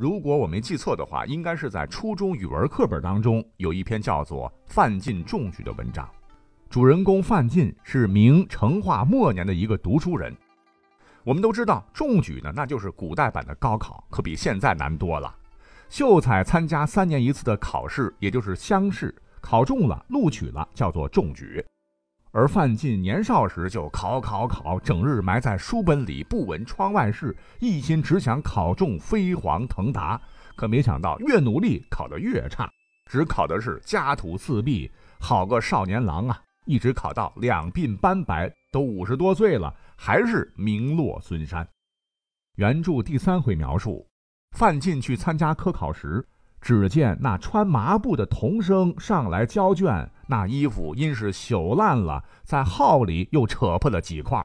如果我没记错的话，应该是在初中语文课本当中有一篇叫做《范进中举》的文章。主人公范进是明成化末年的一个读书人。我们都知道，中举呢，那就是古代版的高考，可比现在难多了。秀才参加三年一次的考试，也就是乡试，考中了，录取了，叫做中举。而范进年少时就考考考，整日埋在书本里，不闻窗外事，一心只想考中，飞黄腾达。可没想到，越努力考得越差，只考的是家徒四壁。好个少年郎啊！一直考到两鬓斑白，都五十多岁了，还是名落孙山。原著第三回描述，范进去参加科考时，只见那穿麻布的童生上来交卷。那衣服因是朽烂了，在号里又扯破了几块。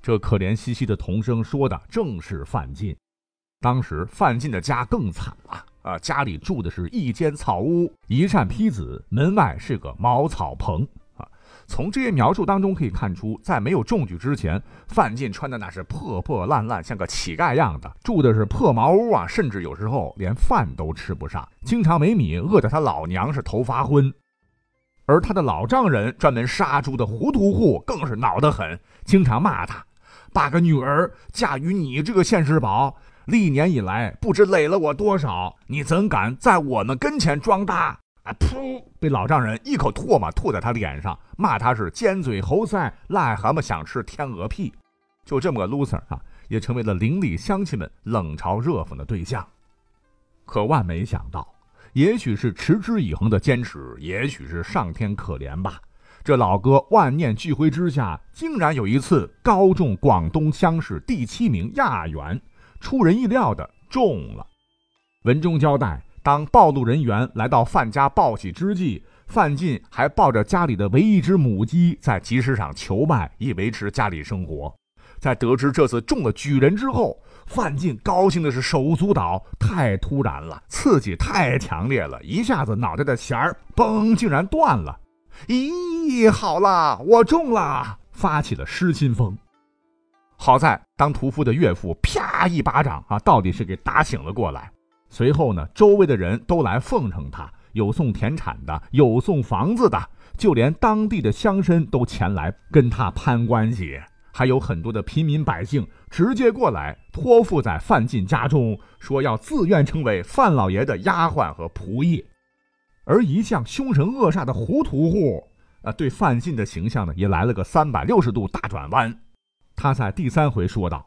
这可怜兮兮的童生说的正是范进。当时范进的家更惨了啊，家里住的是一间草屋，一扇坯子，门外是个茅草棚啊。从这些描述当中可以看出，在没有中举之前，范进穿的那是破破烂烂，像个乞丐样的；住的是破茅屋啊，甚至有时候连饭都吃不上，经常没米，饿得他老娘是头发昏。而他的老丈人专门杀猪的糊涂户更是恼得很，经常骂他：“把个女儿嫁与你这个现世宝，历年以来不知累了我多少，你怎敢在我们跟前装大？”啊，噗！被老丈人一口唾沫吐在他脸上，骂他是尖嘴猴腮、癞蛤蟆想吃天鹅屁。就这么个 loser 啊，也成为了邻里乡亲们冷嘲热讽的对象。可万没想到。也许是持之以恒的坚持，也许是上天可怜吧。这老哥万念俱灰之下，竟然有一次高中广东乡试第七名亚元，出人意料的中了。文中交代，当暴露人员来到范家报喜之际，范进还抱着家里的唯一一只母鸡在集市上求卖，以维持家里生活。在得知这次中了举人之后，范进高兴的是手舞足蹈。太突然了，刺激太强烈了，一下子脑袋的弦儿嘣竟然断了。咦，好啦，我中了，发起了失心疯。好在当屠夫的岳父啪一巴掌啊，到底是给打醒了过来。随后呢，周围的人都来奉承他，有送田产的，有送房子的，就连当地的乡绅都前来跟他攀关系。还有很多的平民百姓直接过来托付在范进家中，说要自愿成为范老爷的丫鬟和仆役。而一向凶神恶煞的胡屠户，啊，对范进的形象呢，也来了个三百六十度大转弯。他在第三回说道：“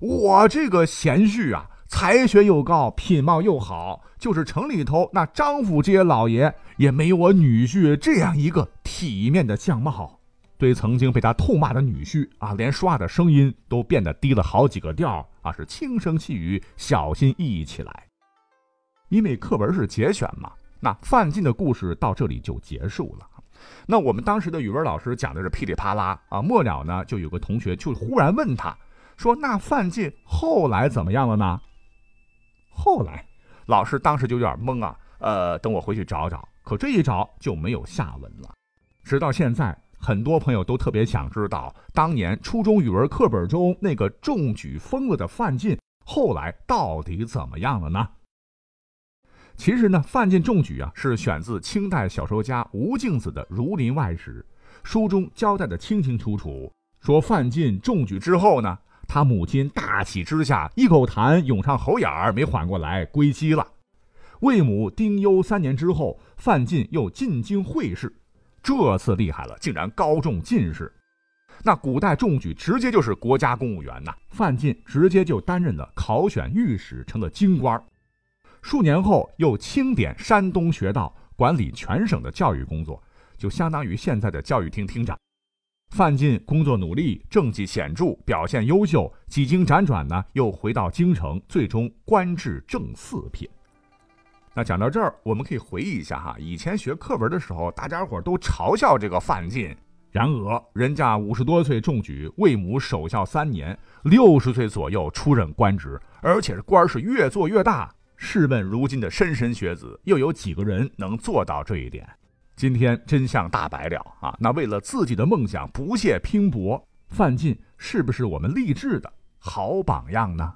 我这个贤婿啊，才学又高，品貌又好，就是城里头那张府这些老爷，也没有我女婿这样一个体面的相貌。”对曾经被他痛骂的女婿啊，连说话的声音都变得低了好几个调啊，是轻声细语、小心翼翼起来。因为课文是节选嘛，那范进的故事到这里就结束了。那我们当时的语文老师讲的是噼里啪啦啊，末了呢，就有个同学就忽然问他说：“那范进后来怎么样了呢？”后来，老师当时就有点懵啊，呃，等我回去找找，可这一找就没有下文了，直到现在。很多朋友都特别想知道，当年初中语文课本中那个中举疯了的范进，后来到底怎么样了呢？其实呢，范进中举啊，是选自清代小说家吴敬梓的《儒林外史》，书中交代的清清楚楚，说范进中举之后呢，他母亲大喜之下，一口痰涌上喉眼儿，没缓过来，归西了。魏母丁忧三年之后，范进又进京会试。这次厉害了，竟然高中进士。那古代中举直接就是国家公务员呐。范进直接就担任了考选御史，成了京官。数年后又钦点山东学道，管理全省的教育工作，就相当于现在的教育厅厅长。范进工作努力，政绩显著，表现优秀，几经辗转呢，又回到京城，最终官至正四品。那讲到这儿，我们可以回忆一下哈，以前学课文的时候，大家伙都嘲笑这个范进，然而人家五十多岁中举，为母守孝三年，六十岁左右出任官职，而且是官是越做越大。试问如今的莘莘学子，又有几个人能做到这一点？今天真相大白了啊！那为了自己的梦想不懈拼搏，范进是不是我们励志的好榜样呢？